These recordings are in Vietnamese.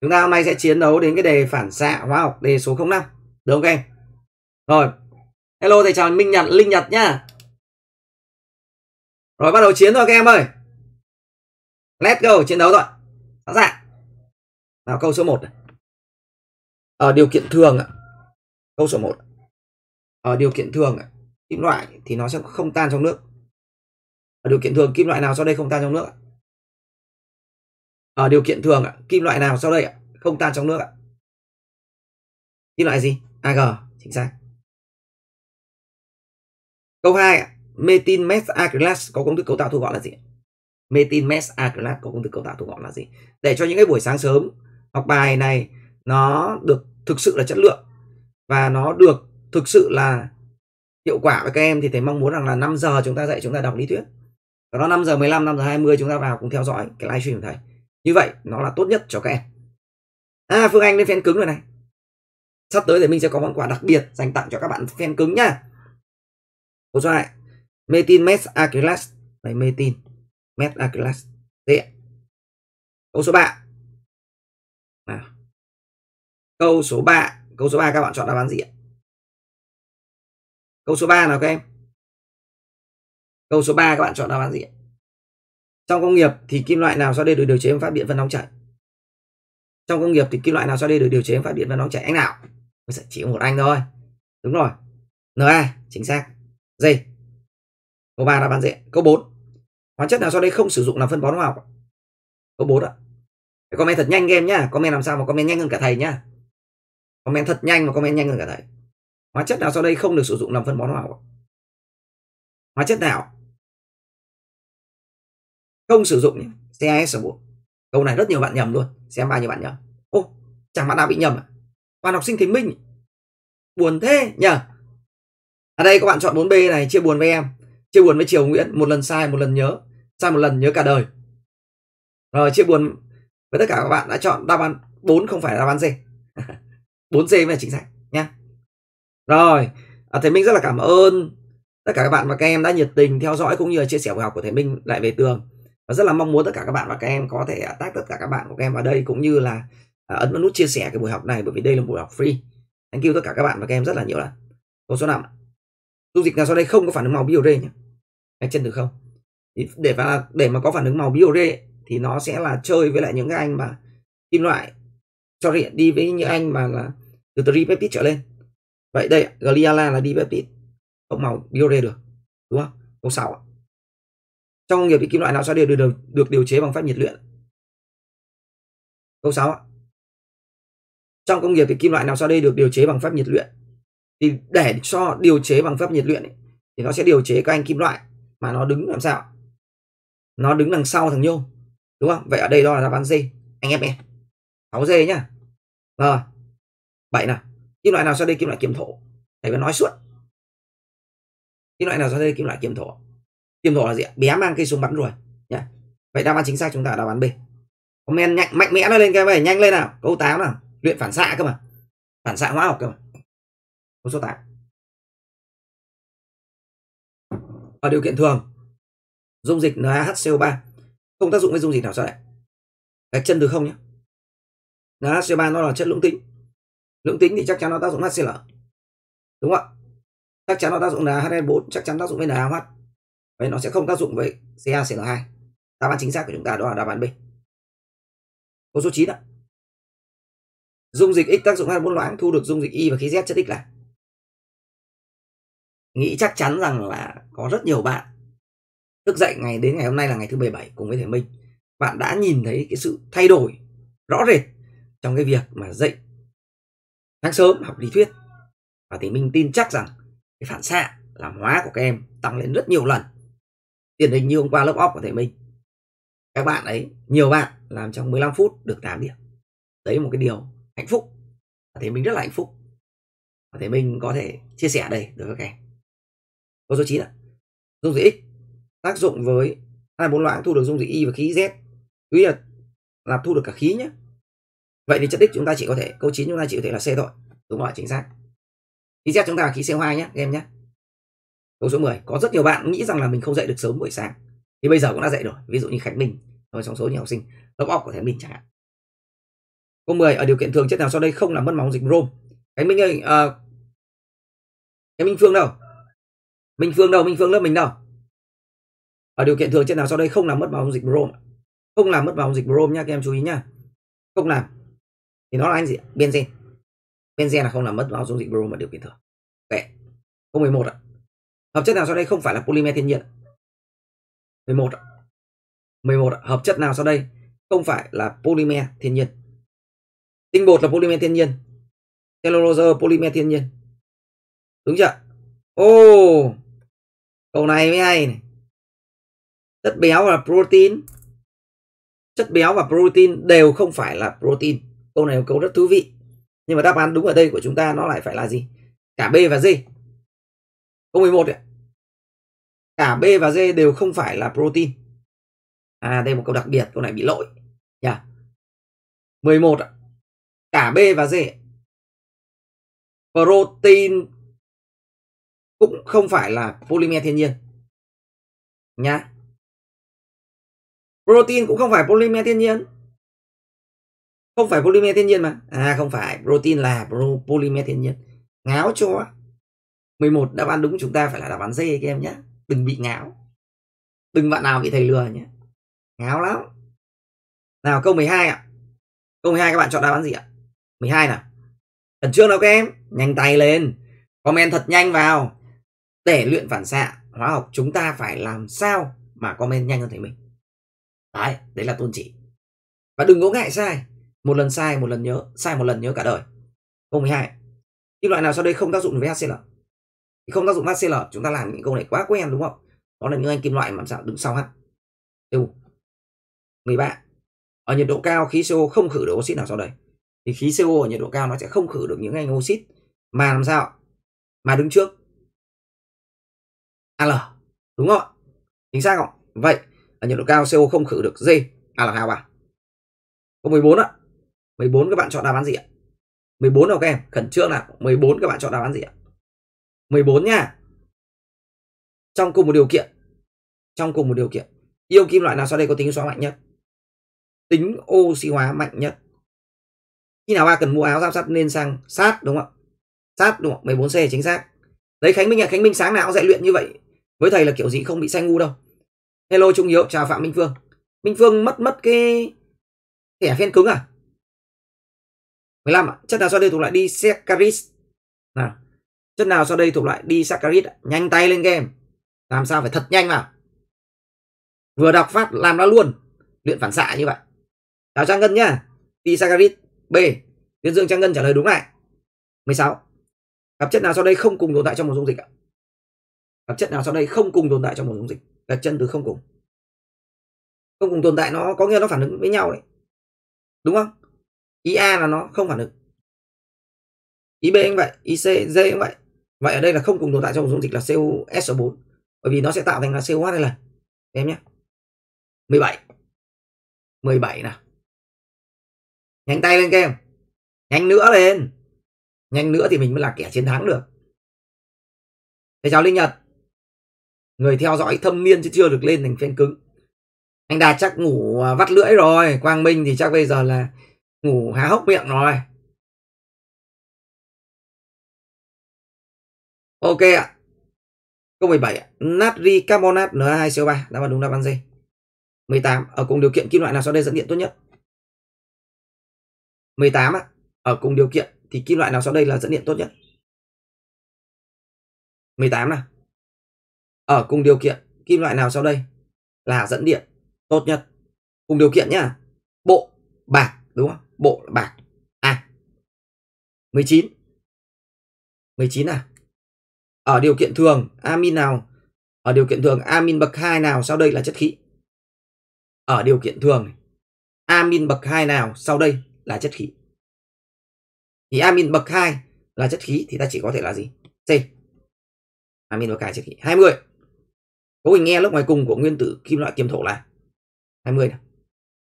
Chúng ta hôm nay sẽ chiến đấu đến cái đề phản xạ hóa học đề số 05. Được không em? Rồi. Hello thầy chào Minh Nhật, Linh Nhật nhá. Rồi bắt đầu chiến thôi các em ơi. Let's go, chiến đấu rồi. Sẵn sàng. Nào câu số 1. Ở ờ, điều kiện thường ạ. Câu số 1. Ở ờ, điều kiện thường kim loại thì nó sẽ không tan trong nước. Ở điều kiện thường kim loại nào sau đây không tan trong nước ạ? ở ờ, điều kiện thường ạ kim loại nào sau đây ạ không tan trong nước ạ kim loại gì ag chính xác câu 2 ạ metin mes acrylat có công thức cấu tạo thu gọn là gì metin mes acrylat có công thức cấu tạo thu gọn là gì để cho những cái buổi sáng sớm học bài này nó được thực sự là chất lượng và nó được thực sự là hiệu quả với các em thì thầy mong muốn rằng là 5 giờ chúng ta dạy chúng ta đọc lý thuyết. và nó 5 giờ 15, 5 giờ 20 chúng ta vào cùng theo dõi cái livestream của thầy như vậy nó là tốt nhất cho các em à phương anh lên fan cứng rồi này sắp tới thì mình sẽ có món quà đặc biệt dành tặng cho các bạn fan cứng nhá một số lại metin mes acrylas này metin mes acrylas dễ câu số 3 nào. câu số 3 câu số 3 các bạn chọn đáp án gì ạ câu số 3 nào các em câu số 3 các bạn chọn đáp án gì ạ trong công nghiệp thì kim loại nào sau đây được điều chế phát điện phân nóng chảy? Trong công nghiệp thì kim loại nào sau đây được điều chế phát điện phân nóng chảy? Anh nào? sẽ Chỉ một anh thôi. Đúng rồi. NA, chính xác. dây Câu ba là bán dễ. Câu 4. Hóa chất nào sau đây không sử dụng làm phân bón hóa học? Câu 4 ạ. Phải comment thật nhanh game nhá. Comment làm sao mà comment nhanh hơn cả thầy nhá. Comment thật nhanh và comment nhanh hơn cả thầy. Hóa chất nào sau đây không được sử dụng làm phân bón hóa học? Hóa chất nào không sử dụng nhé. xe sở hữu câu này rất nhiều bạn nhầm luôn xem bao nhiêu bạn nhầm ô chẳng bạn nào bị nhầm à? Bạn học sinh thính minh buồn thế nhờ ở đây các bạn chọn 4B này chia buồn với em chia buồn với Triều Nguyễn một lần sai một lần nhớ sai một lần nhớ cả đời rồi chia buồn với tất cả các bạn đã chọn đáp án 4 không phải là đáp án C 4C mới là chính xác nhá rồi à, thầy Minh rất là cảm ơn tất cả các bạn và các em đã nhiệt tình theo dõi cũng như là chia sẻ bài học của thầy Minh lại về tường và rất là mong muốn tất cả các bạn và các em có thể à, tác tất cả các bạn của các em vào đây cũng như là à, ấn vào nút chia sẻ cái buổi học này bởi vì đây là buổi học free thank you tất cả các bạn và các em rất là nhiều lần câu số 5 dung dịch nào sau đây không có phản ứng màu biore nhé anh chân từ không để mà để mà có phản ứng màu biore thì nó sẽ là chơi với lại những cái anh mà kim loại cho hiện đi với những anh mà là từ tripeptide trở lên vậy đây gliala là dipeptide không màu biore được đúng không câu 6 trong công nghiệp thì kim loại nào sao đều được, được, được điều chế bằng pháp nhiệt luyện câu 6 ạ trong công nghiệp thì kim loại nào sao đây được điều chế bằng pháp nhiệt luyện thì để cho điều chế bằng pháp nhiệt luyện ấy, thì nó sẽ điều chế các anh kim loại mà nó đứng làm sao nó đứng đằng sau thằng nhôm đúng không vậy ở đây đó là đáp án D anh em nhé 6 D nhá rồi bảy nào kim loại nào sao đây kim loại kiềm thổ thầy vẫn nói suốt kim loại nào sao đây kim loại kiềm thổ tiêm thổ là gì bé mang cây súng bắn rồi nhá vậy đáp án chính xác chúng ta là đáp án b comment nhanh mạnh mẽ nó lên cái này nhanh lên nào câu 8 nào luyện phản xạ cơ mà phản xạ hóa học cơ mà câu số 8 ở điều kiện thường dung dịch NaHCO3 không tác dụng với dung dịch nào sau đây gạch chân từ không nhé NaHCO3 nó là chất lưỡng tính lưỡng tính thì chắc chắn nó tác dụng HCl đúng không ạ chắc chắn nó tác dụng là HN4 chắc chắn tác dụng với NaOH Vậy nó sẽ không tác dụng với CaCl2. Đáp án chính xác của chúng ta đó là đáp án B. Câu số 9 ạ. Dung dịch X tác dụng hydrogen loãng thu được dung dịch Y và khí Z chất X là Nghĩ chắc chắn rằng là có rất nhiều bạn thức dậy ngày đến ngày hôm nay là ngày thứ 17 cùng với thầy Minh. Bạn đã nhìn thấy cái sự thay đổi rõ rệt trong cái việc mà dậy sáng sớm học lý thuyết. Và thì mình tin chắc rằng cái phản xạ làm hóa của các em tăng lên rất nhiều lần điển hình như hôm qua lớp off của thầy mình các bạn ấy nhiều bạn làm trong 15 phút được 8 điểm đấy là một cái điều hạnh phúc thầy mình rất là hạnh phúc và thầy mình có thể chia sẻ đây đối các em câu số 9 ạ dung dịch x tác dụng với hai bốn loại thu được dung dịch y và khí z quý là làm thu được cả khí nhé vậy thì chất đích chúng ta chỉ có thể câu 9 chúng ta chỉ có thể là c thôi đúng rồi chính xác khí z chúng ta là khí co2 nhé em nhé Câu số 10, có rất nhiều bạn nghĩ rằng là mình không dậy được sớm buổi sáng. Thì bây giờ cũng đã dậy rồi, ví dụ như Khánh Minh, rồi trong số những học sinh lớp học của Thái Bình chẳng hạn. Câu 10, ở điều kiện thường chất nào sau đây không làm mất máu dịch brom? Khánh Minh ơi, à, Khánh Minh Phương đâu? Minh Phương đâu? Minh Phương lớp mình đâu? Ở điều kiện thường chất nào sau đây không làm mất máu dịch brom? Không làm mất máu dịch brom nha, các em chú ý nha. Không làm. Thì nó là anh gì? Benzen. Benzen là không làm mất máu dung dịch brom ở điều kiện thường. vậy Câu 11 ạ. À hợp chất nào sau đây không phải là polymer thiên nhiên 11 11 hợp chất nào sau đây không phải là polymer thiên nhiên tinh bột là polymer thiên nhiên cellulose polymer thiên nhiên đúng chưa ô oh, câu này mới hay này chất béo và protein chất béo và protein đều không phải là protein câu này là câu rất thú vị nhưng mà đáp án đúng ở đây của chúng ta nó lại phải là gì cả b và d Câu 11 ấy. Cả B và D đều không phải là protein. À đây một câu đặc biệt, câu này bị lỗi. Nhá. Yeah. 11 ạ. Cả B và D protein cũng không phải là polymer thiên nhiên. Nhá. Protein cũng không phải polymer thiên nhiên. Không phải polymer thiên nhiên mà. À không phải, protein là polymer thiên nhiên. Ngáo cho. 11 đáp án đúng của chúng ta phải là đáp án D các em nhé đừng bị ngáo đừng bạn nào bị thầy lừa nhé ngáo lắm nào câu 12 ạ à. câu 12 các bạn chọn đáp án gì ạ à? 12 nào khẩn trước nào các em nhanh tay lên comment thật nhanh vào để luyện phản xạ hóa học chúng ta phải làm sao mà comment nhanh hơn thầy mình đấy đấy là tôn chỉ và đừng có ngại sai một lần sai một lần nhớ sai một lần nhớ cả đời câu 12 kim loại nào sau đây không tác dụng với HCl không tác dụng HCl chúng ta làm những câu này quá quen đúng không đó là những anh kim loại mà làm sao đứng sau H U bạn. ở nhiệt độ cao khí CO không khử được oxit nào sau đây thì khí CO ở nhiệt độ cao nó sẽ không khử được những anh oxit mà làm sao mà đứng trước Al đúng không ạ chính xác không vậy ở nhiệt độ cao CO không khử được G Al2 à câu 14 ạ 14 các bạn chọn đáp án gì ạ 14 nào các em khẩn trương nào 14 các bạn chọn đáp án gì ạ 14 nha. Trong cùng một điều kiện. Trong cùng một điều kiện. Yêu kim loại nào sau đây có tính xóa mạnh nhất? Tính oxy hóa mạnh nhất. Khi nào ba cần mua áo giáp sắt nên sang sát đúng không ạ? Sát đúng không? ạ 14C chính xác. Đấy Khánh Minh ạ, à. Khánh Minh sáng nào cũng dạy luyện như vậy. Với thầy là kiểu gì không bị say ngu đâu. Hello Trung Hiếu, chào Phạm Minh Phương. Minh Phương mất mất cái thẻ phen cứng à? 15 ạ, à? chất nào sau đây thuộc lại đi Secaris. Nào, chất nào sau đây thuộc loại disaccharide nhanh tay lên game làm sao phải thật nhanh vào vừa đọc phát làm ra luôn luyện phản xạ như vậy chào trang ngân nhá disaccharide b tuyến dương trang ngân trả lời đúng này 16 hợp chất nào sau đây không cùng tồn tại trong một dung dịch ạ hợp chất nào sau đây không cùng tồn tại trong một dung dịch gạch chân từ không cùng không cùng tồn tại nó có nghĩa nó phản ứng với nhau đấy đúng không ý a là nó không phản ứng ý b cũng vậy ý c d cũng vậy vậy ở đây là không cùng tồn tại trong dung dịch là COSO4 bởi vì nó sẽ tạo thành là COH đây là em nhé 17 17 nào nhanh tay lên các em nhanh nữa lên nhanh nữa thì mình mới là kẻ chiến thắng được thầy chào Linh Nhật người theo dõi thâm niên chứ chưa được lên thành fan cứng anh Đạt chắc ngủ à, vắt lưỡi rồi Quang Minh thì chắc bây giờ là ngủ há hốc miệng rồi Ok ạ. Câu 17 ạ. Natri carbonat Na2CO3 đáp án đúng đáp án D. 18 ở cùng điều kiện kim loại nào sau đây dẫn điện tốt nhất? 18 ạ. Ở cùng điều kiện thì kim loại nào sau đây là dẫn điện tốt nhất? 18 nào. Ở cùng điều kiện kim loại nào sau đây là dẫn điện tốt nhất? Cùng điều kiện nhá. Bộ bạc đúng không? Bộ bạc. À. 19. 19 à? ở điều kiện thường amin nào ở điều kiện thường amin bậc hai nào sau đây là chất khí ở điều kiện thường amin bậc hai nào sau đây là chất khí thì amin bậc hai là chất khí thì ta chỉ có thể là gì c amin bậc hai chất khí 20 cấu hình e lớp ngoài cùng của nguyên tử kim loại kiềm thổ là 20 này.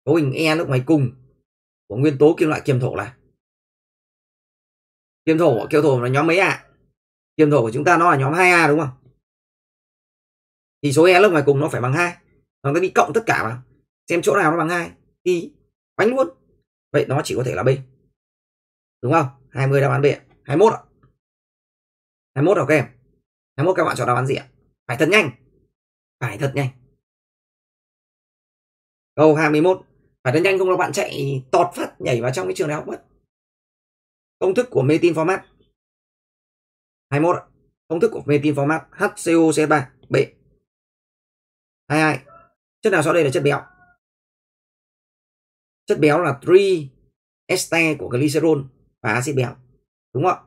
cấu hình e lớp ngoài cùng của nguyên tố kim loại kiềm thổ là kiềm thổ kiềm thổ là nhóm mấy ạ à? Điểm thổ của chúng ta nó là nhóm 2A đúng không? Thì số E lớp ngoài cùng nó phải bằng 2. Nó đi cộng tất cả mà, Xem chỗ nào nó bằng 2 thì bánh luôn. Vậy nó chỉ có thể là B. Đúng không? 20 đáp án B. 21 ạ. 21 nào các em? 21 các bạn chọn đáp án gì ạ? Phải thật nhanh. Phải thật nhanh. Câu 21. Phải thật nhanh không là bạn chạy tọt phát nhảy vào trong cái trường đại học mất. Công thức của Metin Format 21. Công thức của metin format HCOC3 B. 22. Chất nào sau đây là chất béo? Chất béo là tri ester của glycerol và axit béo. Đúng không ạ?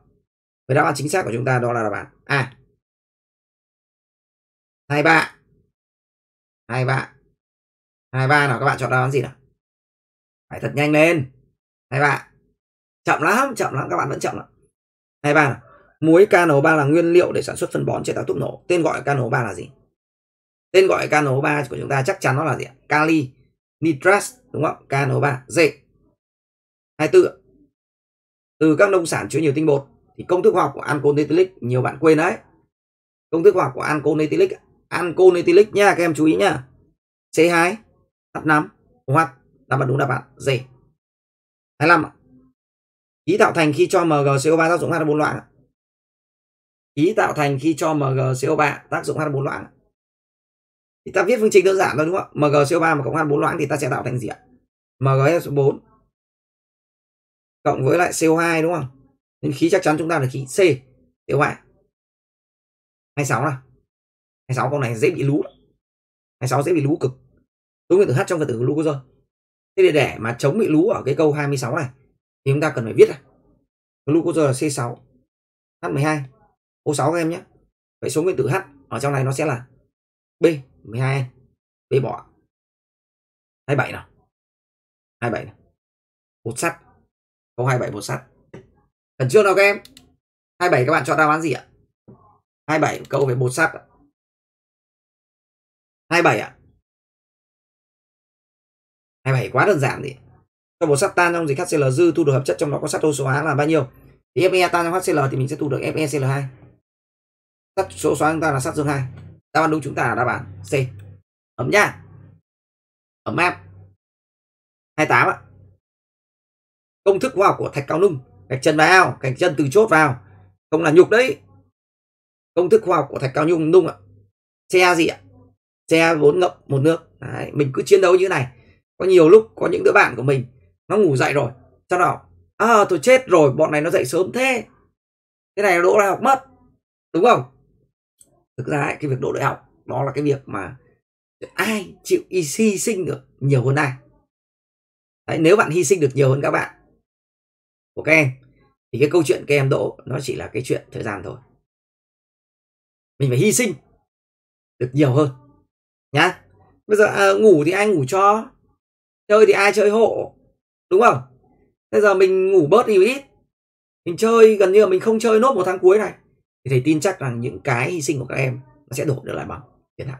đáp án chính xác của chúng ta đó là đáp án A. 23. 23. 23 nào các bạn chọn đáp án gì nào? Phải thật nhanh lên. 23. Chậm lắm, chậm lắm các bạn vẫn chậm lắm. 23 nào. Muối KNO3 là nguyên liệu để sản xuất phân bón chế tạo thuốc nổ. Tên gọi KNO3 là gì? Tên gọi KNO3 của chúng ta chắc chắn nó là gì? Kali, nitrat đúng không? KNO3, Z. 24. Từ các nông sản chứa nhiều tinh bột thì công thức hóa học của alconetilic nhiều bạn quên đấy. Công thức hóa học của alconetilic, alconetilic nha các em chú ý nha. C2 đáp 5 hoặc đáp bạn đúng đáp bạn D. 25 ạ. Khí tạo thành khi cho MgCO3 tác dụng h bốn loại khí tạo thành khi cho MgCO3 tác dụng H4 loãng thì ta viết phương trình đơn giản thôi đúng không ạ MgCO3 mà cộng H4 loãng thì ta sẽ tạo thành gì ạ MgS4 cộng với lại CO2 đúng không nên khí chắc chắn chúng ta là khí C CO2 26 nào 26 con này dễ bị lú 26 dễ bị lú cực đúng nguyên tử H trong phân tử glucose rồi thế để để mà chống bị lú ở cái câu 26 này thì chúng ta cần phải viết này glucose là C6 H12 ô 6 các em nhé vậy số nguyên tử h ở trong này nó sẽ là b 12 b bỏ 27 nào 27 nào một sắt câu 27 một sắt lần trước nào các em 27 các bạn chọn đáp án gì ạ 27 câu về một sắt 27 ạ à? 27 quá đơn giản gì cho một sắt tan trong dịch HCl dư thu được hợp chất trong đó có sắt ô hóa là bao nhiêu thì Fe tan trong HCl thì mình sẽ thu được FeCl2 sắt số xoắn chúng ta là sắt dương hai đáp án đúng chúng ta là đáp án C ấm nhá ấm áp 28 ạ công thức hóa học của thạch cao nung gạch chân vào gạch chân từ chốt vào không là nhục đấy công thức khoa học của thạch cao nung nung ạ xe gì ạ xe vốn ngậm một nước đấy, mình cứ chiến đấu như thế này có nhiều lúc có những đứa bạn của mình nó ngủ dậy rồi sao nào, à tôi chết rồi bọn này nó dậy sớm thế cái này nó đỗ ra học mất đúng không thực ra ấy, cái việc đỗ đại học đó là cái việc mà ai chịu hy sinh được nhiều hơn ai Đấy, nếu bạn hy sinh được nhiều hơn các bạn của các em thì cái câu chuyện các em đỗ nó chỉ là cái chuyện thời gian thôi mình phải hy sinh được nhiều hơn nhá bây giờ à, ngủ thì ai ngủ cho chơi thì ai chơi hộ đúng không bây giờ mình ngủ bớt đi ít mình chơi gần như là mình không chơi nốt một tháng cuối này thì thầy tin chắc rằng những cái hy sinh của các em nó sẽ đổ được lại bằng thiệt hại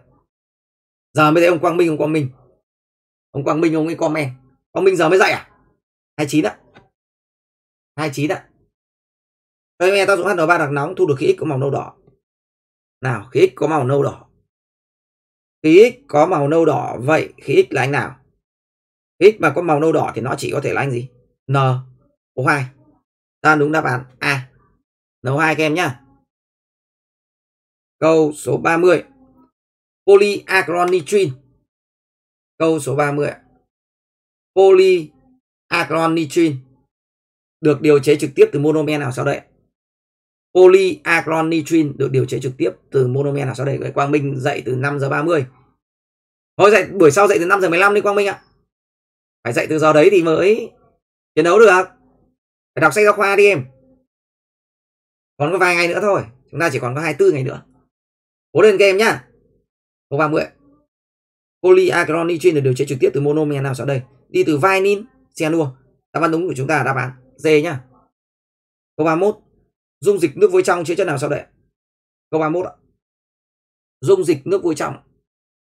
giờ mới thấy ông quang minh ông quang minh ông quang minh ông ấy comment quang minh giờ mới dạy à hai 29 ạ chín ạ Đây nghe tác dụng hn ba đặc nóng thu được khí x có màu nâu đỏ Nào khí x có màu nâu đỏ Khí x có màu nâu đỏ Vậy khí x là anh nào Khí x mà có màu nâu đỏ thì nó chỉ có thể là anh gì N O2 Ta đúng đáp án A N O2 các em nhá Câu số 30. Polyacronitrin. Câu số 30. Polyacronitrin được điều chế trực tiếp từ monomer nào sau đây? Polyacronitrin được điều chế trực tiếp từ monomer nào sau đây? Vậy Quang Minh dậy từ 5 giờ 30. Thôi dậy buổi sau dậy từ 5 giờ 15 đi Quang Minh ạ. Phải dậy từ giờ đấy thì mới chiến đấu được. Phải đọc sách giáo khoa đi em. Còn có vài ngày nữa thôi, chúng ta chỉ còn có 24 ngày nữa cố lên các em nhá câu 30 polyacronitrine được điều chế trực tiếp từ monomer nào sau đây đi từ vinyl, cyanua đáp án đúng của chúng ta là đáp án D nhá câu 31 dung dịch nước vôi trong chứa chất nào sau đây câu 31 ạ dung dịch nước vôi trong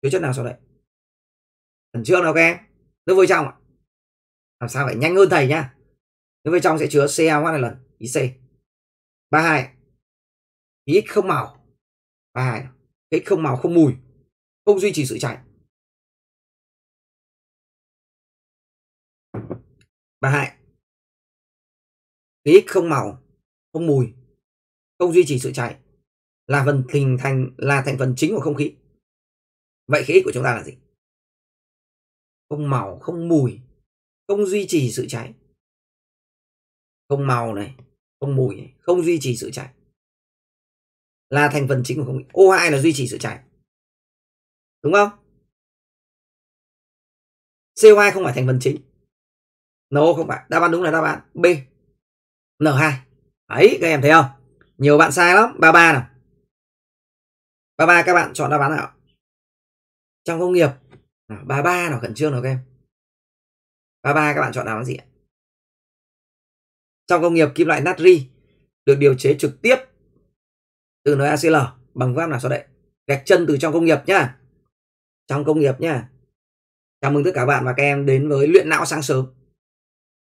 chứa chất nào sau đây thần chưa nào các em nước vôi trong ạ làm sao phải nhanh hơn thầy nhá nước vôi trong sẽ chứa CA hóa hai lần ic C 32 khí không màu và cái không màu không mùi không duy trì sự chạy và hại khí không màu không mùi không duy trì sự chạy là phần hình thành là thành phần chính của không khí vậy khí của chúng ta là gì không màu không mùi không duy trì sự cháy không màu này không mùi này, không duy trì sự cháy là thành phần chính của không khí O2 là duy trì sự chảy đúng không CO2 không phải thành phần chính NO không phải đáp án đúng là đáp án B N2 ấy các em thấy không nhiều bạn sai lắm ba ba nào ba ba các bạn chọn đáp án nào trong công nghiệp ba ba nào khẩn trương nào các em ba ba các bạn chọn đáp án gì ạ trong công nghiệp kim loại natri được điều chế trực tiếp từ nói ACL bằng phép nào sau đây? Gạch chân từ trong công nghiệp nhá. Trong công nghiệp nhá. Chào mừng tất cả bạn và các em đến với luyện não sáng sớm.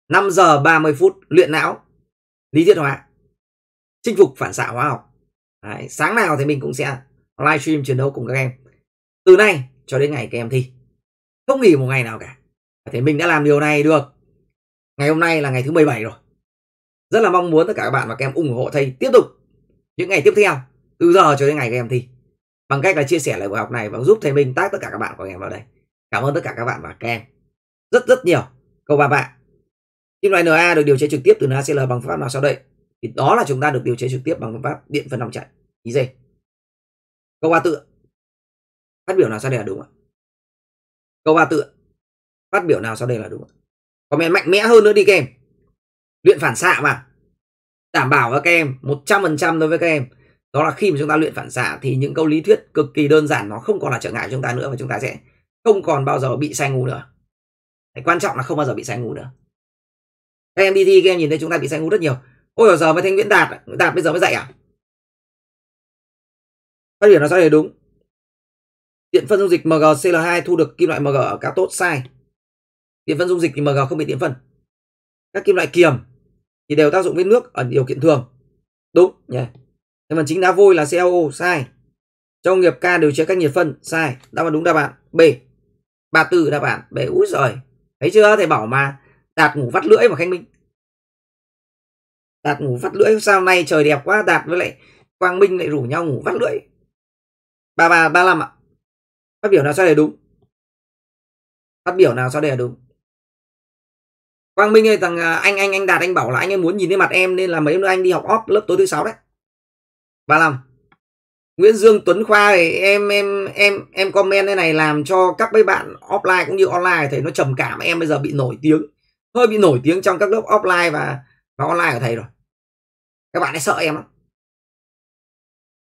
5 giờ 30 phút luyện não, lý thuyết hóa, chinh phục phản xạ hóa học. Đấy, sáng nào thì mình cũng sẽ livestream chiến đấu cùng các em. Từ nay cho đến ngày các em thi. Không nghỉ một ngày nào cả. thì mình đã làm điều này được. Ngày hôm nay là ngày thứ 17 rồi. Rất là mong muốn tất cả các bạn và các em ủng hộ thầy tiếp tục những ngày tiếp theo từ giờ cho đến ngày các em thi bằng cách là chia sẻ lại buổi học này và giúp thầy Minh tác tất cả các bạn của anh em vào đây cảm ơn tất cả các bạn và các em rất rất nhiều Câu ba bạn kim loại Na được điều chế trực tiếp từ NaCl bằng phương pháp nào sau đây thì đó là chúng ta được điều chế trực tiếp bằng phương pháp điện phân nòng chạy ý gì câu ba tự phát biểu nào sau đây là đúng ạ câu ba tự phát biểu nào sau đây là đúng ạ comment mạnh mẽ hơn nữa đi kèm luyện phản xạ mà đảm bảo với các em 100% đối với các em đó là khi mà chúng ta luyện phản xạ thì những câu lý thuyết cực kỳ đơn giản nó không còn là trở ngại cho chúng ta nữa và chúng ta sẽ không còn bao giờ bị say ngủ nữa Đấy, quan trọng là không bao giờ bị say ngủ nữa các em đi thi các em nhìn thấy chúng ta bị say ngủ rất nhiều ôi giờ mới thấy nguyễn đạt nguyễn đạt bây giờ mới dạy à phát biểu nó sao để đúng điện phân dung dịch mgcl2 thu được kim loại mg ở cá tốt sai điện phân dung dịch thì mg không bị điện phân các kim loại kiềm thì đều tác dụng với nước ở điều kiện thường. Đúng nhỉ? Đáp mà chính đá vôi là co sai. Trong nghiệp K điều chế các nhiệt phân sai. Đáp án đúng đáp án B. Ba tư đáp án B. Úi rồi Thấy chưa? Thầy bảo mà Đạt ngủ vắt lưỡi mà Khánh Minh. Đạt ngủ vắt lưỡi sao nay trời đẹp quá Đạt với lại Quang Minh lại rủ nhau ngủ vắt lưỡi. Ba ba ba năm ạ. Phát biểu nào sao để đúng? Phát biểu nào sao để đúng? Quang Minh ơi thằng à, anh anh anh Đạt anh bảo là anh ấy muốn nhìn thấy mặt em nên là mấy đứa anh đi học off lớp tối thứ sáu đấy. Bà làm. Nguyễn Dương Tuấn Khoa thì em em em em comment thế này làm cho các mấy bạn offline cũng như online thầy nó trầm cảm em bây giờ bị nổi tiếng hơi bị nổi tiếng trong các lớp offline và và online của thầy rồi các bạn ấy sợ em lắm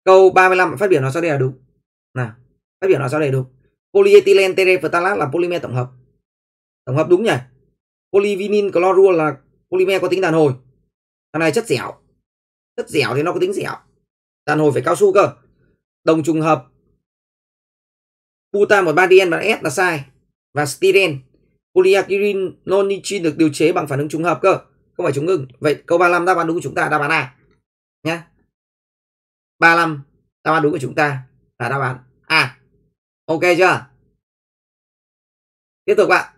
câu 35 phát biểu nó sau đây là đúng nào phát biểu nó sau đây là đúng polyethylene terephthalate là polymer tổng hợp tổng hợp đúng nhỉ polyvinyl chlorua là polymer có tính đàn hồi thằng này chất dẻo chất dẻo thì nó có tính dẻo đàn hồi phải cao su cơ đồng trùng hợp putan một ba dien và s là sai và styren polyakirin nonitrin được điều chế bằng phản ứng trùng hợp cơ không phải chống ngưng vậy câu 35 đáp án đúng của chúng ta đáp án A nhá 35 đáp án đúng của chúng ta là đáp án A ok chưa tiếp tục bạn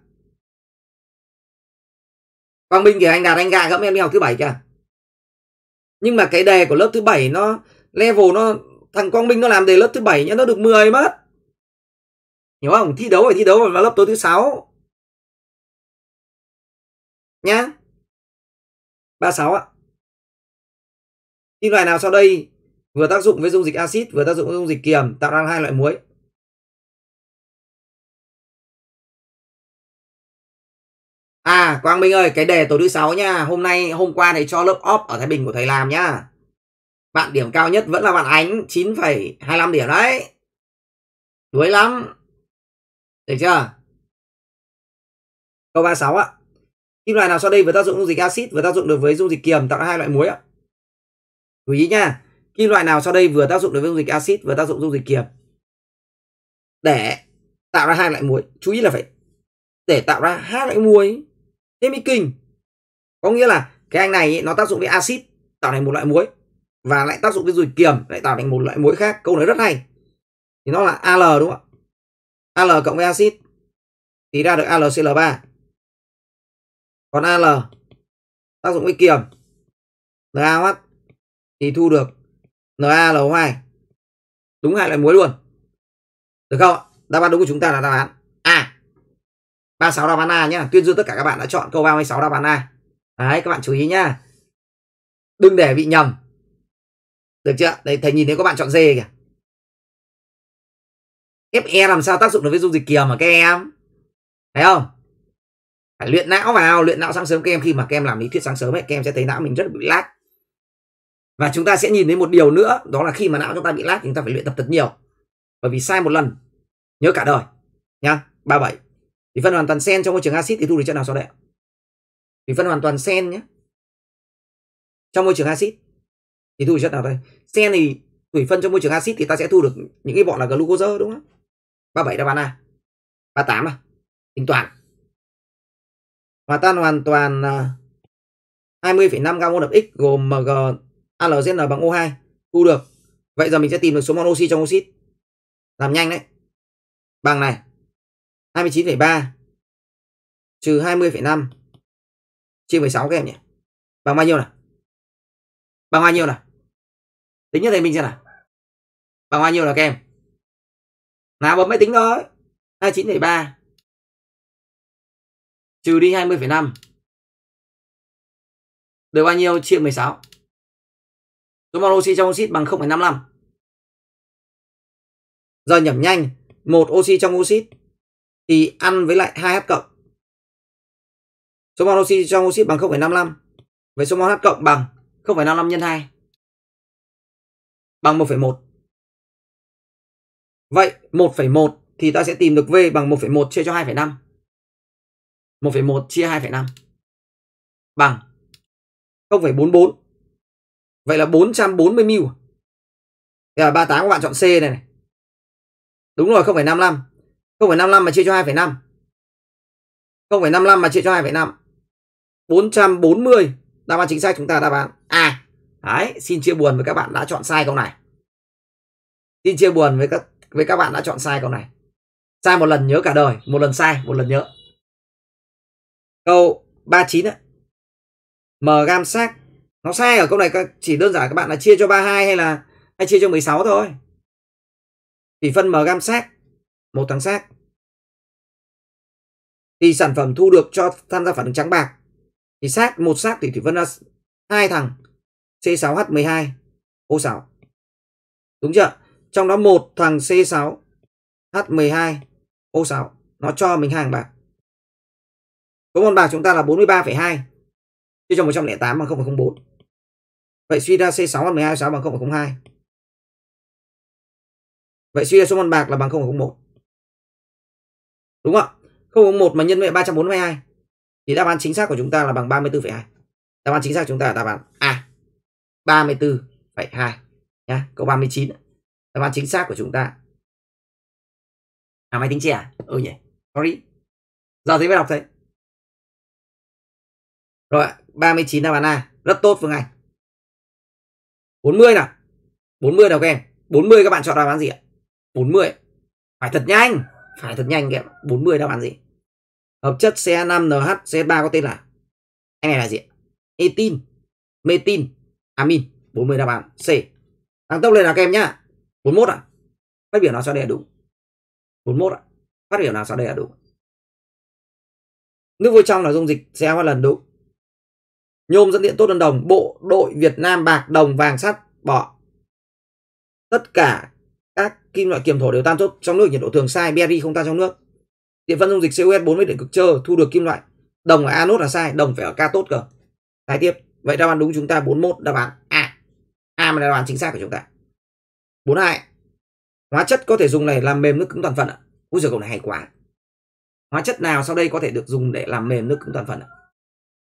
Quang Minh kìa anh Đạt anh gạ gẫm em đi học thứ bảy kìa. Nhưng mà cái đề của lớp thứ bảy nó level nó thằng Quang Minh nó làm đề lớp thứ bảy nhá nó được 10 mất. Hiểu không? Thi đấu phải thi đấu vào lớp tối thứ sáu Nhá. 36 ạ. Kim loại nào sau đây vừa tác dụng với dung dịch axit vừa tác dụng với dung dịch kiềm tạo ra hai loại muối. À Quang Minh ơi cái đề tối thứ sáu nha Hôm nay hôm qua thầy cho lớp off ở Thái Bình của thầy làm nhá Bạn điểm cao nhất vẫn là bạn Ánh 9,25 điểm đấy Đuối lắm Được chưa Câu 36 ạ Kim loại nào sau đây vừa tác dụng dung dịch axit vừa tác dụng được với dung dịch kiềm tạo ra hai loại muối ạ Chú ý nha Kim loại nào sau đây vừa tác dụng được với dung dịch axit vừa tác dụng dung dịch kiềm để tạo ra hai loại muối chú ý là phải để tạo ra hai loại muối thế mới kinh có nghĩa là cái anh này ý, nó tác dụng với axit tạo thành một loại muối và lại tác dụng với dùi kiềm lại tạo thành một loại muối khác câu nói rất hay thì nó là al đúng không ạ al cộng với axit thì ra được alcl3 còn al tác dụng với kiềm NaOH thì thu được NaLO2 đúng hai loại muối luôn được không đáp án đúng của chúng ta là đáp án A à. 36 đáp án A nhé Tuyên dương tất cả các bạn đã chọn câu 36 đáp án A Đấy các bạn chú ý nhá Đừng để bị nhầm Được chưa? Đấy thầy nhìn thấy các bạn chọn D kìa FE làm sao tác dụng được với dung dịch kiềm mà các em Thấy không? Phải luyện não vào, luyện não sáng sớm các em khi mà các em làm lý thuyết sáng sớm ấy, các em sẽ thấy não mình rất bị lag. Và chúng ta sẽ nhìn thấy một điều nữa, đó là khi mà não chúng ta bị lag chúng ta phải luyện tập thật nhiều. Bởi vì sai một lần nhớ cả đời nhá. 37 thì phân hoàn toàn sen trong môi trường axit thì thu được chất nào sau đây? Thì phân hoàn toàn sen nhé. Trong môi trường axit thì thu được chất nào đây? Sen thì thủy phân trong môi trường axit thì ta sẽ thu được những cái bọn là glucose đúng không? 37 đáp án A. 38 à. Tính toán Hòa tan hoàn toàn 20,5 à, gam mol hợp X gồm Mg AlZn bằng O2 thu được. Vậy giờ mình sẽ tìm được số mol oxy trong oxit. Làm nhanh đấy. Bằng này 29,3 trừ 20,5 chia 16 các em nhỉ. Bằng bao nhiêu nào? Bằng bao nhiêu nào? Tính cho thầy mình xem nào. Bằng bao nhiêu nào các em? Nào bấm máy tính thôi. 29,3 trừ đi 20,5 được bao nhiêu chia 16 số mol oxy trong oxit bằng 0,55 giờ nhẩm nhanh một oxy trong oxit thì ăn với lại 2H cộng. Số mol oxy trong oxit bằng 0,55. Vậy số mol H cộng bằng 0,55 nhân 2 bằng 1,1. Vậy 1,1 thì ta sẽ tìm được V bằng 1,1 chia cho 2,5. 1,1 chia 2,5 bằng 0,44. Vậy là 440 mil. Thế là 38 các bạn chọn C này này. Đúng rồi 0,55 0,55 mà chia cho 2,5 0,55 mà chia cho 2,5 440 đáp án chính xác chúng ta đáp án A à, đấy xin chia buồn với các bạn đã chọn sai câu này xin chia buồn với các với các bạn đã chọn sai câu này sai một lần nhớ cả đời một lần sai một lần nhớ câu 39 ạ M gam sắc nó sai ở câu này chỉ đơn giản các bạn là chia cho 32 hay là hay chia cho 16 thôi tỷ phân M gam sắc một tháng xác thì sản phẩm thu được cho tham gia phản ứng trắng bạc thì xác một xác thì Thủy Vân ra hai thằng C6H12 O6 đúng chưa trong đó một thằng C6 H12 O6 nó cho mình hàng bạc số môn bạc chúng ta là 43,2 chia cho 108 bằng 0,04 vậy suy ra C6 H12 O6 bằng 0,02 vậy suy ra số môn bạc là bằng 0,01 Đúng không ạ? 001 mà nhân với 342 thì đáp án chính xác của chúng ta là bằng 34,2. Đáp án chính xác của chúng ta là đáp án A. 34,2 nhá. Câu 39. Đáp án chính xác của chúng ta. À máy tính trẻ à? Ừ nhỉ. Sorry. Giờ thấy mới đọc thấy. Rồi, 39 đáp án A. Rất tốt Phương Anh. 40 nào. 40 nào các em. 40 các bạn chọn đáp án gì ạ? 40. Phải thật nhanh phải thật nhanh kìa 40 đáp án gì hợp chất CH5NH C 3 có tên là anh này là gì etin metin amin 40 đáp án C tăng tốc lên nào các em nhá 41 ạ à? phát biểu nào sau đây là đúng 41 à? phát biểu nào sau đây là đúng nước vui trong là dung dịch xe hoa lần đúng nhôm dẫn điện tốt hơn đồng bộ đội Việt Nam bạc đồng vàng sắt bỏ tất cả các kim loại kiềm thổ đều tan tốt trong nước nhiệt độ thường sai beri không tan trong nước điện phân dung dịch COS 40 điện cực trơ thu được kim loại đồng ở A là sai đồng phải ở K tốt cơ Thái tiếp vậy đáp án đúng chúng ta 41 đáp án A A mà là đáp án chính xác của chúng ta 42 hóa chất có thể dùng này làm mềm nước cứng toàn phần ạ Úi giờ câu này hay quá hóa chất nào sau đây có thể được dùng để làm mềm nước cứng toàn phần ạ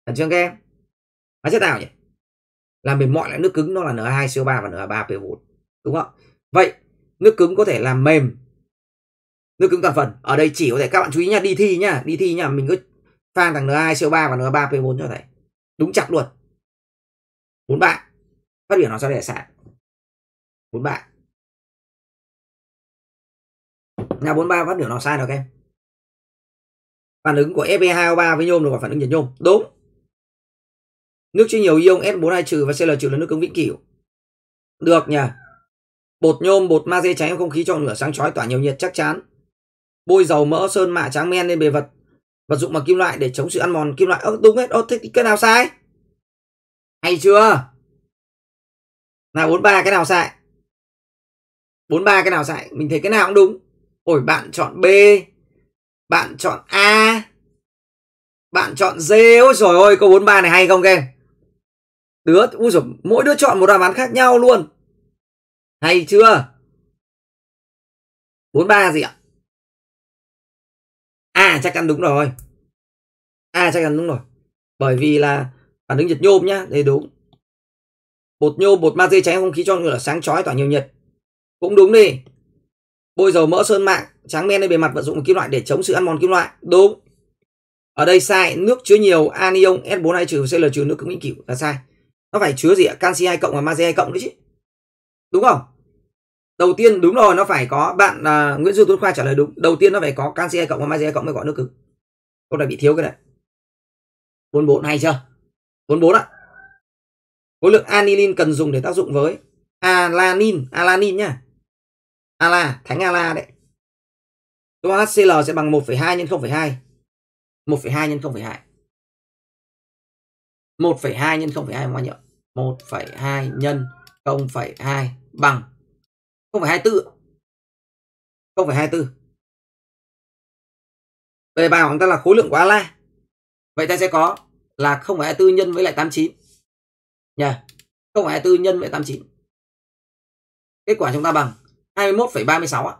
Thần chương các em hóa chất nào nhỉ làm mềm mọi loại nước cứng nó là N2CO3 và N3PO4 đúng không vậy nước cứng có thể làm mềm nước cứng toàn phần ở đây chỉ có thể các bạn chú ý nha đi thi nha đi thi nha mình cứ phang thằng n hai co ba và n ba P4 cho thầy đúng chặt luôn bốn bạn phát biểu nó ra để sạn bốn bạn nhà 43 phát biểu nào sai nào các em phản ứng của Fe2O3 với nhôm được gọi phản ứng nhiệt nhôm đúng nước chứa nhiều ion S42 trừ và Cl trừ là nước cứng vĩnh cửu được nhỉ Bột nhôm, bột magie cháy không khí cho lửa sáng chói tỏa nhiều nhiệt chắc chắn. Bôi dầu mỡ sơn mạ tráng men lên bề vật vật dụng bằng kim loại để chống sự ăn mòn kim loại. Ơ đúng hết, ơ thế cái nào sai? Hay chưa? Nào 43 cái nào sai? 43 cái nào sai? Mình thấy cái nào cũng đúng. Ôi bạn chọn B, bạn chọn A, bạn chọn D. Ôi trời ơi, câu 43 này hay không các Đứa, ui dồi, mỗi đứa chọn một đáp án khác nhau luôn. Hay chưa? 43 gì ạ? À chắc chắn đúng rồi. À chắc chắn đúng rồi. Bởi vì là phản ứng nhiệt nhôm nhá, đây đúng. Bột nhôm, bột magie cháy không khí cho là sáng chói tỏa nhiều nhiệt. Cũng đúng đi. Bôi dầu mỡ sơn mạng, tráng men lên bề mặt vật dụng một kim loại để chống sự ăn mòn kim loại. Đúng. Ở đây sai, nước chứa nhiều anion S4 hay trừ Cl trừ nước cứng vĩnh cửu là sai. Nó phải chứa gì ạ? Canxi 2 cộng và magie 2 cộng đấy chứ. Đúng không? đầu tiên đúng rồi nó phải có bạn uh, Nguyễn Du Tuấn Khoa trả lời đúng đầu tiên nó phải có canxi cộng và magie cộng mới gọi nước cứng câu này bị thiếu cái này bốn hay chưa bốn ạ khối lượng anilin cần dùng để tác dụng với alanin alanin nhá ala thánh ala đấy Độ HCl sẽ bằng 1,2 nhân 0,2 1,2 nhân 0,2 1,2 nhân 0,2 bao nhiêu? 1,2 nhân 0,2 bằng không không phải 0,24 0,24 Về bài của chúng ta là khối lượng của ala Vậy ta sẽ có là không phải 0,24 nhân với lại 89 Nhà 0,24 nhân với 89 Kết quả chúng ta bằng 21,36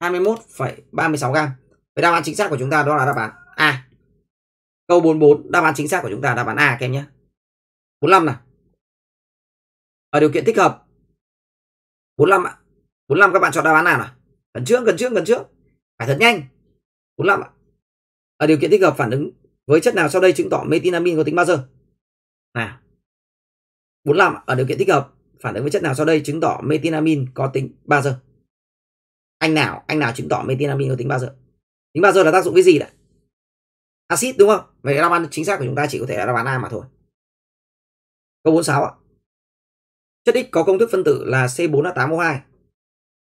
21,36 gam. Vậy đáp án chính xác của chúng ta đó là đáp án A Câu 44 đáp án chính xác của chúng ta là đáp án A các em nhé 45 này Ở điều kiện thích hợp 45 ạ. 45 các bạn chọn đáp án nào nào? Gần trước, gần trước, gần trước. Phải thật nhanh. 45 ạ. Ở điều kiện thích hợp phản ứng với chất nào sau đây chứng tỏ metinamin có tính bazơ? Nào. 45 ở điều kiện thích hợp phản ứng với chất nào sau đây chứng tỏ metinamin có tính bazơ? Anh nào, anh nào chứng tỏ metinamin có tính bazơ? Tính bazơ là tác dụng với gì đấy? Axit đúng không? Vậy đáp án chính xác của chúng ta chỉ có thể là đáp án A mà thôi. Câu 46 ạ. Chất X có công thức phân tử là C4H8O2.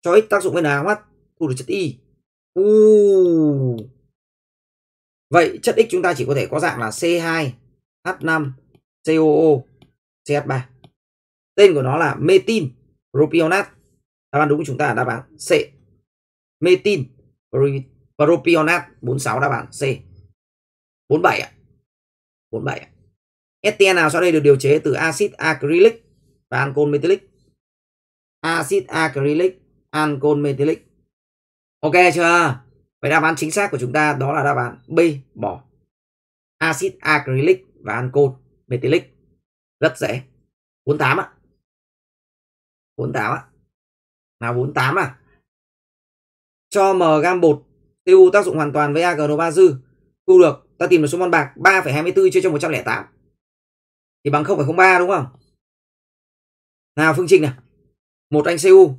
Cho X tác dụng với NaOH thu được chất Y. U. Vậy chất X chúng ta chỉ có thể có dạng là C2H5COO CH3. Tên của nó là metin propionat. Đáp án đúng của chúng ta là đáp án C. Metin propionat 46 đáp án C. 47 ạ. 47 ạ. STN nào sau đây được điều chế từ axit acrylic và ancol metilic, acid acrylic ancol metilic, ok chưa vậy đáp án chính xác của chúng ta đó là đáp án b bỏ acid acrylic và ancol metilic, rất dễ 48 ạ 48 ạ nào 48 à cho m gam bột tiêu tác dụng hoàn toàn với agno 3 dư thu được ta tìm được số mol bạc 3,24 chia cho 108 thì bằng 0,03 đúng không nào phương trình này một anh cu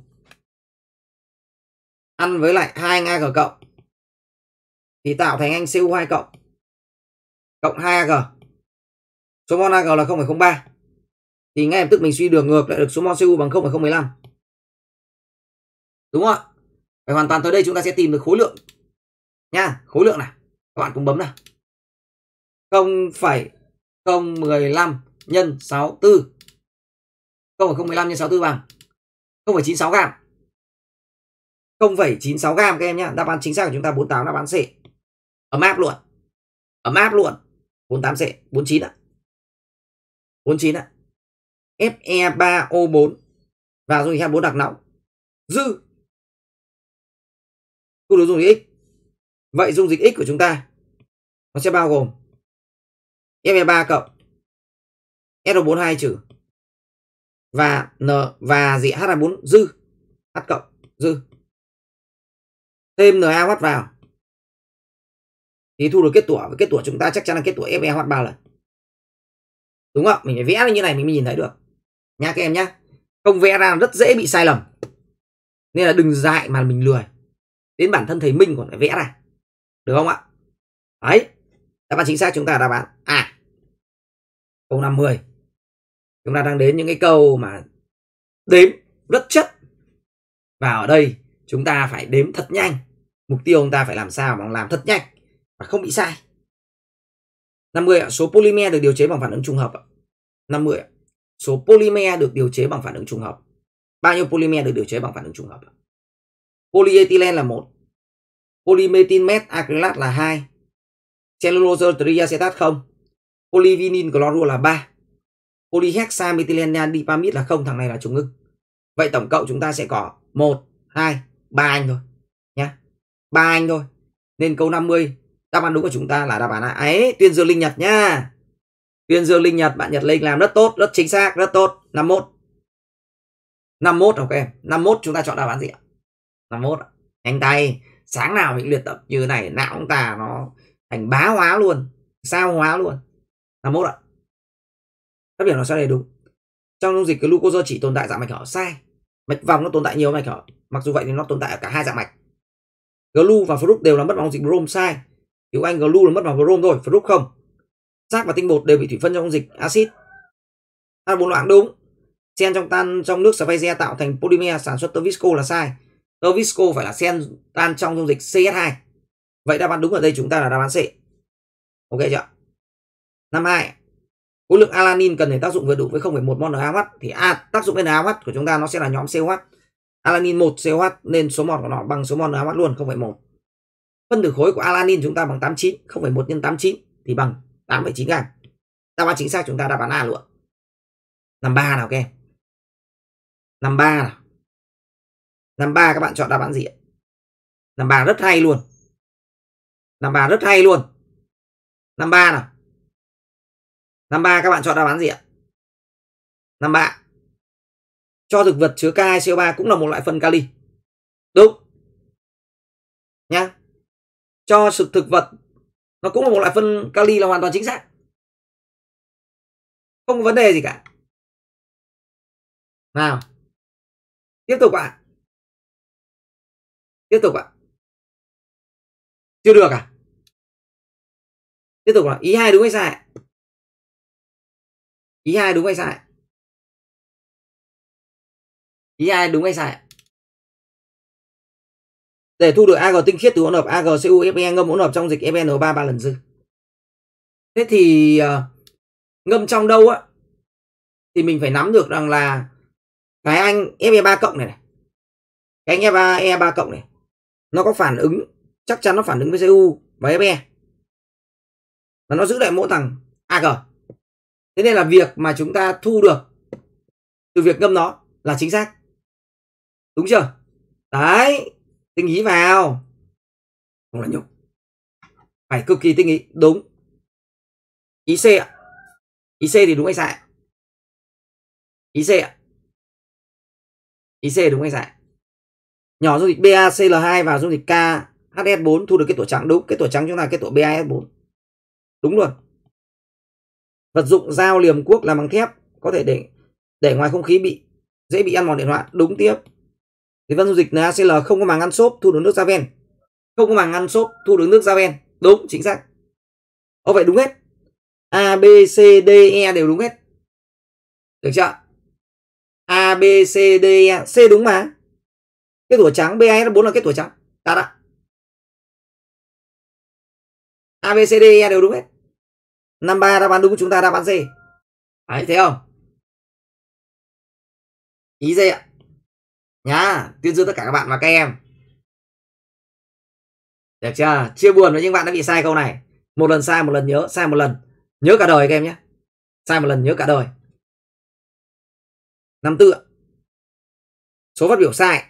ăn với lại hai anh ag cộng thì tạo thành anh cu hai cộng cộng hai ag số mol ag là không không ba thì ngay lập tức mình suy đường ngược lại được số mol cu bằng không không mười lăm đúng không ạ Vậy hoàn toàn tới đây chúng ta sẽ tìm được khối lượng nha khối lượng này các bạn cùng bấm này lăm nhân sáu bốn 0,015 x 64 bằng 0,96 gram 0,96 gram các em nhé Đáp án chính xác của chúng ta 48 đáp án C Ấm áp luôn Ấm áp luôn 48 C 49 ạ 49 ạ Fe3O4 Và dung dịch 24 đặc nóng Dư Cô đối dung dịch X Vậy dung dịch X của chúng ta Nó sẽ bao gồm Fe3 cộng SO42 trừ và n và gì h là 4 dư h cộng dư thêm na e hoắt vào thì thu được kết tủa và kết tủa chúng ta chắc chắn là kết tủa fe hoắt ba lần đúng không mình phải vẽ như này mình mới nhìn thấy được nha các em nhá không vẽ ra rất dễ bị sai lầm nên là đừng dại mà mình lười đến bản thân thầy minh còn phải vẽ ra được không ạ đấy đáp án chính xác chúng ta đáp án à câu 50 chúng ta đang đến những cái câu mà đếm rất chất và ở đây chúng ta phải đếm thật nhanh mục tiêu chúng ta phải làm sao mà làm thật nhanh và không bị sai 50 số polymer được điều chế bằng phản ứng trùng hợp 50 số polymer được điều chế bằng phản ứng trùng hợp bao nhiêu polymer được điều chế bằng phản ứng trùng hợp polyethylene là một polymethyl acrylat là hai cellulose triacetat không polyvinyl chlorua là 3 polyhexamethylene dipamide là không thằng này là trùng ngưng vậy tổng cộng chúng ta sẽ có một hai ba anh thôi nhé ba anh thôi nên câu 50 đáp án đúng của chúng ta là đáp án là ấy tuyên dương linh nhật nhá tuyên dương linh nhật bạn nhật linh làm rất tốt rất chính xác rất tốt 51 51 ok 51 chúng ta chọn đáp án gì ạ 51 nhanh tay sáng nào mình luyện tập như này não chúng ta nó thành bá hóa luôn sao hóa luôn 51 ạ các biểu nó sai đây đúng trong dung dịch glucose chỉ tồn tại dạng mạch hở sai mạch vòng nó tồn tại nhiều mạch hở mặc dù vậy thì nó tồn tại ở cả hai dạng mạch glu và fruct đều là mất bóng dịch brom sai cứu anh glu là mất bóng brom rồi fruct không xác và tinh bột đều bị thủy phân trong dung dịch axit tan bốn loãng đúng sen trong tan trong nước Sveize tạo thành polymer sản xuất tơ visco là sai tơ visco phải là sen tan trong dung dịch cs 2 vậy đáp án đúng ở đây chúng ta là đáp án C ok chưa năm hai khối lượng alanin cần để tác dụng vừa đủ với 0,1 mol NaOH thì a tác dụng với NaOH của chúng ta nó sẽ là nhóm COH alanin 1 COH nên số mol của nó bằng số mol NaOH luôn 0,1 phân tử khối của alanin chúng ta bằng 89 0,1 nhân 89 thì bằng 8,9 gam đáp án chính xác chúng ta đáp án A luôn năm ba nào các em năm ba nào năm ba các bạn chọn đáp án gì ạ năm ba rất hay luôn năm ba rất hay luôn năm ba nào năm ba các bạn chọn đáp án gì ạ? năm ba Cho thực vật chứa K2CO3 cũng là một loại phân kali. Đúng. nha Cho sự thực vật nó cũng là một loại phân kali là hoàn toàn chính xác. Không có vấn đề gì cả. Nào. Tiếp tục ạ. À. Tiếp tục ạ. À. Chưa được à? Tiếp tục ạ. Ý hai đúng hay sai? ý hai đúng hay sai ý hai đúng hay sai để thu được ag tinh khiết từ hỗn hợp ag fe ngâm hỗn hợp trong dịch fno 3 ba lần dư thế thì ờ, ngâm trong đâu á thì mình phải nắm được rằng là cái anh fe 3 cộng này, này cái anh e 3 3 cộng này nó có phản ứng chắc chắn nó phản ứng với cu và fe và nó giữ lại mỗi thằng ag thế nên là việc mà chúng ta thu được từ việc ngâm nó là chính xác đúng chưa đấy tinh ý vào không là nhục phải cực kỳ tinh ý đúng ý c ạ ý c thì đúng hay sai ý c ạ ý c đúng hay sai nhỏ dung dịch BACL2 vào dung dịch KHS4 thu được cái tổ trắng đúng cái tổ trắng chúng ta cái tổ BAS4 đúng luôn vật dụng dao liềm cuốc làm bằng thép có thể để để ngoài không khí bị dễ bị ăn mòn điện thoại đúng tiếp thì văn dung dịch NaCl không có màng ngăn xốp thu được nước ra ven không có màng ngăn xốp thu được nước ra ven đúng chính xác ô vậy đúng hết A B C D E đều đúng hết được chưa A B C D E C đúng mà cái tuổi trắng b BAS 4 là cái tuổi trắng đạt ạ A B C D E đều đúng hết 53 đáp án đúng chúng ta đáp án gì, Đấy, thấy không? Ý gì ạ? Nhá, tuyên dương tất cả các bạn và các em. Được chưa? Chia buồn với những bạn đã bị sai câu này. Một lần sai, một lần nhớ, sai một lần. Nhớ cả đời các em nhé. Sai một lần nhớ cả đời. Năm tư ạ. Số phát biểu sai.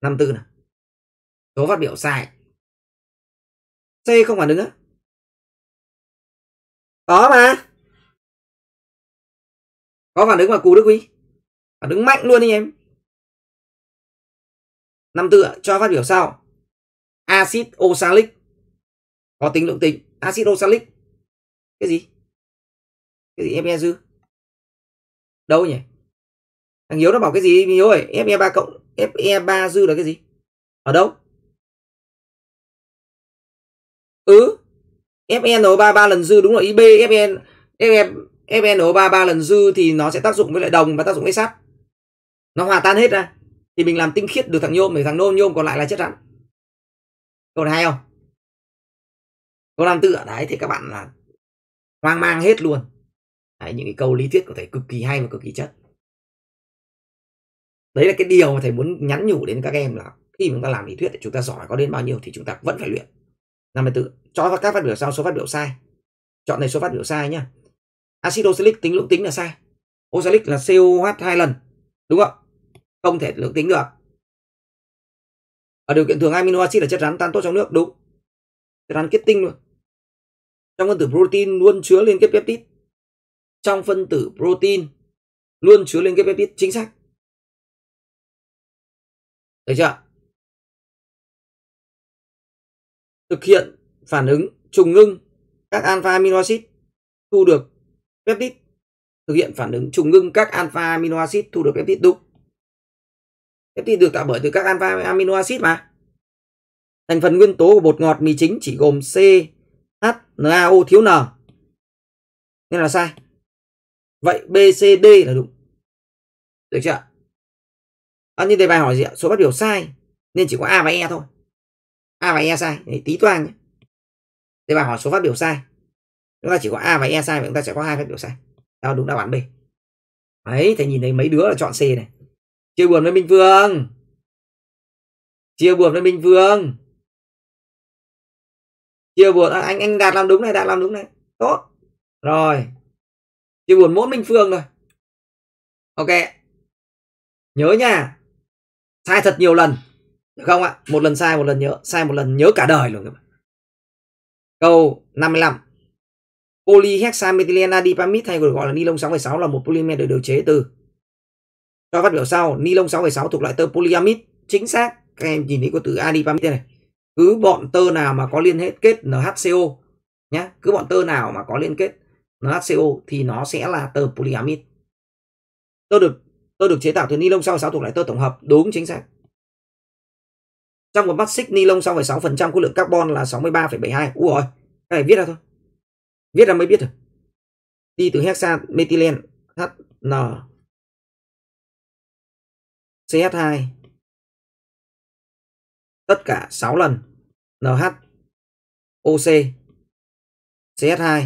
Năm tư nè, Số phát biểu sai. C không phản ứng á có mà có phản ứng mà cú đức huy phản ứng mạnh luôn anh em năm tựa cho phát biểu sau acid oxalic có tính lượng tính acid oxalic cái gì cái gì em dư đâu nhỉ thằng hiếu nó bảo cái gì hiếu ơi fe ba cộng fe ba dư là cái gì ở đâu ừ FNO3 3 lần dư đúng rồi. IB FN FN FNO3 3 lần dư thì nó sẽ tác dụng với lại đồng và tác dụng với sắt. Nó hòa tan hết ra thì mình làm tinh khiết được thằng nhôm để thằng nôm nhôm còn lại là chất rắn. Câu này hay không? Câu làm tựa đấy thì các bạn là hoang mang hết luôn. Đấy, những cái câu lý thuyết có thể cực kỳ hay và cực kỳ chất. Đấy là cái điều mà thầy muốn nhắn nhủ đến các em là khi chúng ta làm lý thuyết thì chúng ta giỏi có đến bao nhiêu thì chúng ta vẫn phải luyện. 54 cho các phát biểu sau số phát biểu sai chọn này số phát biểu sai nhá acid oxalic tính lưỡng tính là sai oxalic là COH hai lần đúng không không thể lưỡng tính được ở điều kiện thường amino acid là chất rắn tan tốt trong nước đúng chất rắn kết tinh luôn trong phân tử protein luôn chứa liên kết peptide trong phân tử protein luôn chứa liên kết peptide chính xác được chưa thực hiện phản ứng trùng ngưng các alpha amino acid thu được peptide thực hiện phản ứng trùng ngưng các alpha amino acid thu được peptide đúng peptide được tạo bởi từ các alpha amino acid mà thành phần nguyên tố của bột ngọt mì chính chỉ gồm C H CHNaO thiếu N nên là sai vậy B C D là đúng được chưa à, nhưng đề bài hỏi gì ạ số phát biểu sai nên chỉ có A và E thôi A và E sai thì tí toang. nhé. Thế bà hỏi số phát biểu sai. Chúng ta chỉ có A và E sai và chúng ta sẽ có hai phát biểu sai. Đó đúng đáp án B. Đấy, thầy nhìn thấy mấy đứa là chọn C này. Chia buồn với Minh Phương. Chia buồn với Minh Phương. Chia buồn à, anh anh Đạt làm đúng này, Đạt làm đúng này. Tốt. Rồi. Chia buồn mỗi Minh Phương rồi. Ok. Nhớ nha. Sai thật nhiều lần. Được không ạ? Một lần sai, một lần nhớ. Sai một lần nhớ cả đời luôn các bạn. Câu 55. Polyhexamethylene adipamide hay còn gọi là ni lông 6,6 là một polymer được điều chế từ cho phát biểu sau, ni lông 6,6 thuộc loại tơ polyamide. Chính xác, các em nhìn thấy có từ adipamide này. Cứ bọn tơ nào mà có liên hết kết NHCO nhé, cứ bọn tơ nào mà có liên kết NHCO thì nó sẽ là tơ polyamide. Tơ được tơ được chế tạo từ ni lông 6,6 thuộc loại tơ tổng hợp, đúng chính xác trong một mắt xích ni lông 6,6% khối lượng carbon là 63,72 u rồi cái này viết ra thôi viết ra mới biết được. đi từ hexa methylen HN CH2 tất cả 6 lần NH OC CH2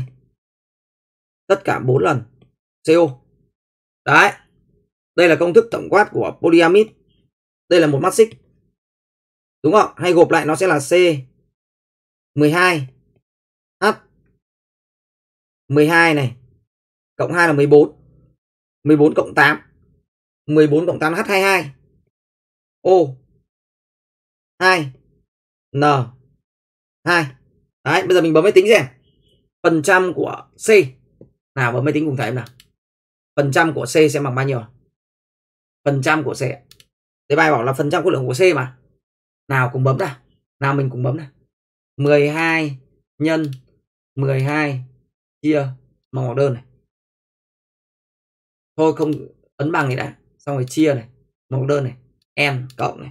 tất cả 4 lần CO đấy đây là công thức tổng quát của polyamide đây là một mắt xích Đúng không? Hay gộp lại nó sẽ là C 12 H 12 này cộng 2 là 14. 14 cộng 8. 14 cộng 8 là H22. O 2 N 2. Đấy, bây giờ mình bấm máy tính xem. Phần trăm của C. Nào bấm máy tính cùng thầy em nào. Phần trăm của C sẽ bằng bao nhiêu? Phần trăm của C. Thế bài bảo là phần trăm khối lượng của C mà nào cùng bấm nào nào mình cùng bấm nào 12 nhân 12 chia bằng hóa đơn này thôi không ấn bằng thì đã xong rồi chia này mẫu đơn này n cộng này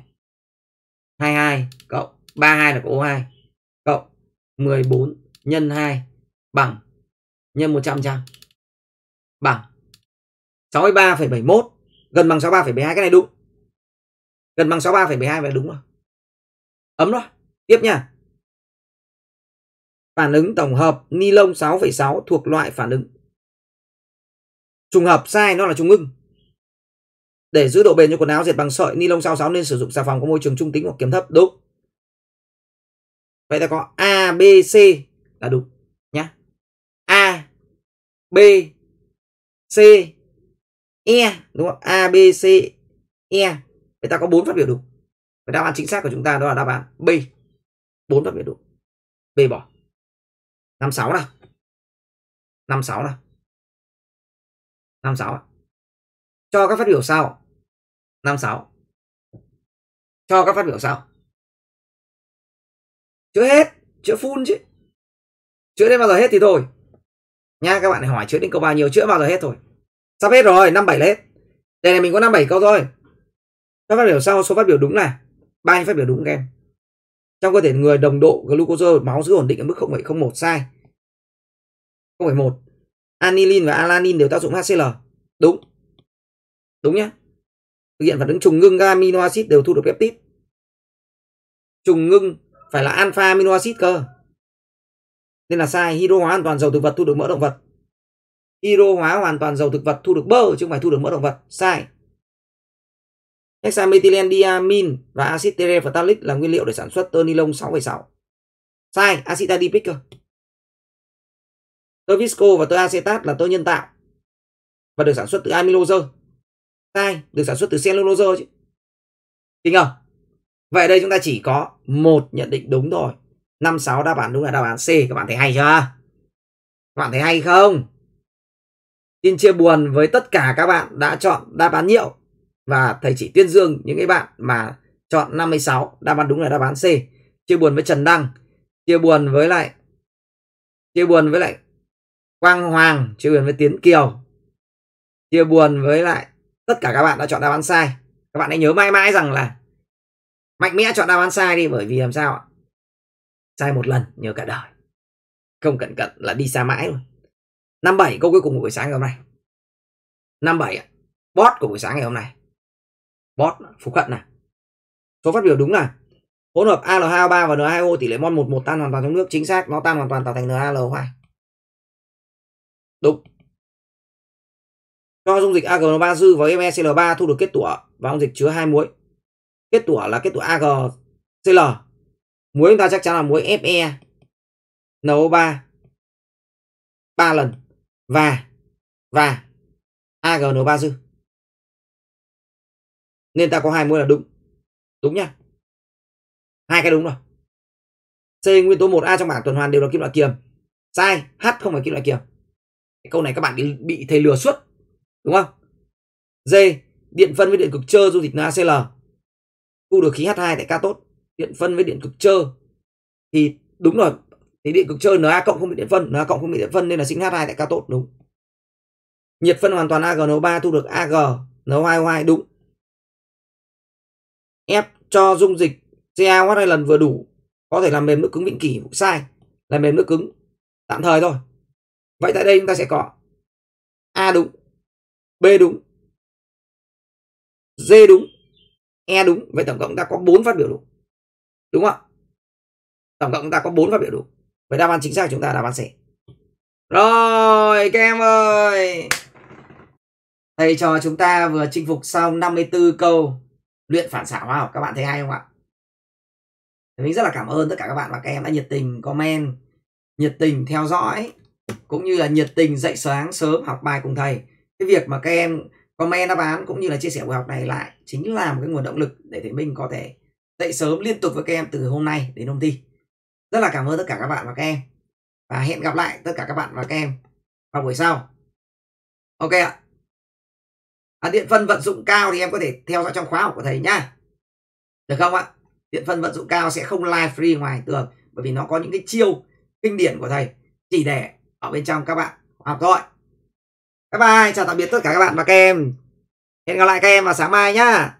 22 cộng 32 là có O2 cộng 14 nhân 2 bằng nhân 100 trăm bằng 63,71 gần bằng 63,72 cái này đúng gần bằng 63,72 là đúng không? Ấm đó. Tiếp nha. Phản ứng tổng hợp ni lông 6,6 thuộc loại phản ứng. Trùng hợp sai nó là trùng ngưng. Để giữ độ bền cho quần áo dệt bằng sợi ni lông 66 nên sử dụng xà phòng có môi trường trung tính hoặc kiềm thấp. Đúng. Vậy ta có A, B, C là đúng nhá. A, B, C, E đúng không? A, B, C, E. Vậy ta có bốn phát biểu đúng. Và đáp án chính xác của chúng ta đó là đáp án B. bốn đáp án đúng. B bỏ. năm sáu nào. năm sáu nào. năm sáu Cho các phát biểu sau. năm sáu Cho các phát biểu sau. Chữa hết, chữa full chứ. Chữa đến bao giờ hết thì thôi. Nha các bạn hỏi chữa đến câu bao nhiêu, chữa bao giờ hết thôi. Sắp hết rồi, 57 là hết. Đề này mình có 57 câu thôi. Các phát biểu sau số phát biểu đúng này bao phát biểu đúng em trong cơ thể người đồng độ glucose máu giữ ổn định ở mức 0,01 sai 0,1 anilin và alanin đều tác dụng HCl đúng đúng nhé thực hiện phản ứng trùng ngưng các amino acid đều thu được peptide trùng ngưng phải là alpha amino acid cơ nên là sai hydro hóa hoàn toàn dầu thực vật thu được mỡ động vật hydro hóa hoàn toàn dầu thực vật thu được bơ chứ không phải thu được mỡ động vật sai Hexamethylene và axit terephthalic là nguyên liệu để sản xuất tơ ni lông 6,6. Sai, axit adipic cơ. Tơ visco và tơ acetat là tơ nhân tạo và được sản xuất từ amylose. Sai, được sản xuất từ cellulose chứ. Kinh không? Vậy đây chúng ta chỉ có một nhận định đúng thôi. 56 đáp án đúng là đáp án C. Các bạn thấy hay chưa? Các bạn thấy hay không? Xin chia buồn với tất cả các bạn đã chọn đáp án nhiễu và thầy chỉ tuyên dương những cái bạn mà chọn 56 đáp án đúng là đáp án C chia buồn với Trần Đăng chia buồn với lại chia buồn với lại Quang Hoàng chia buồn với Tiến Kiều chia buồn với lại tất cả các bạn đã chọn đáp án sai các bạn hãy nhớ mãi mãi rằng là mạnh mẽ chọn đáp án sai đi bởi vì làm sao ạ sai một lần nhớ cả đời không cẩn cận là đi xa mãi luôn năm bảy câu cuối cùng của buổi sáng ngày hôm nay năm bảy bót của buổi sáng ngày hôm nay bot phục cận này số phát biểu đúng là hỗn hợp Al2O3 và N2O tỷ lệ mol 11 tan hoàn toàn trong nước chính xác nó tan hoàn toàn tạo thành NaLO2 đúng cho dung dịch AgN3 dư vào MeCl3 thu được kết tủa và dung dịch chứa hai muối kết tủa là kết tủa AgCl muối chúng ta chắc chắn là muối Fe NO3 3 lần và và agno 3 dư nên ta có hai môn là đúng đúng nhá hai cái đúng rồi C nguyên tố 1A trong bảng tuần hoàn đều là kim loại kiềm sai H không phải kim loại kiềm cái câu này các bạn bị, bị thầy lừa suốt đúng không D điện phân với điện cực trơ dung dịch NaCl thu được khí H2 tại K tốt điện phân với điện cực trơ thì đúng rồi thì điện cực trơ Na cộng không bị điện phân Na cộng không bị điện phân nên là sinh H2 tại K tốt đúng nhiệt phân hoàn toàn AgNO3 thu được AgNO2O2 đúng ép cho dung dịch CA hoặc hai lần vừa đủ có thể làm mềm nước cứng vĩnh kỳ sai làm mềm nước cứng tạm thời thôi vậy tại đây chúng ta sẽ có A đúng B đúng D đúng E đúng vậy tổng cộng ta có 4 phát biểu đúng đúng không tổng cộng ta có 4 phát biểu đúng vậy đáp án chính xác chúng ta là đáp án C rồi các em ơi thầy trò chúng ta vừa chinh phục xong 54 câu luyện phản xạ hóa học các bạn thấy hay không ạ thì mình rất là cảm ơn tất cả các bạn và các em đã nhiệt tình comment nhiệt tình theo dõi cũng như là nhiệt tình dậy sáng sớm học bài cùng thầy cái việc mà các em comment đáp án cũng như là chia sẻ bài học này lại chính là một cái nguồn động lực để thầy Minh có thể dậy sớm liên tục với các em từ hôm nay đến hôm thi rất là cảm ơn tất cả các bạn và các em và hẹn gặp lại tất cả các bạn và các em vào buổi sau ok ạ à, điện phân vận dụng cao thì em có thể theo dõi trong khóa học của thầy nhá được không ạ điện phân vận dụng cao sẽ không live free ngoài tường bởi vì nó có những cái chiêu kinh điển của thầy chỉ để ở bên trong các bạn học thôi bye bye chào tạm biệt tất cả các bạn và các em hẹn gặp lại các em vào sáng mai nhá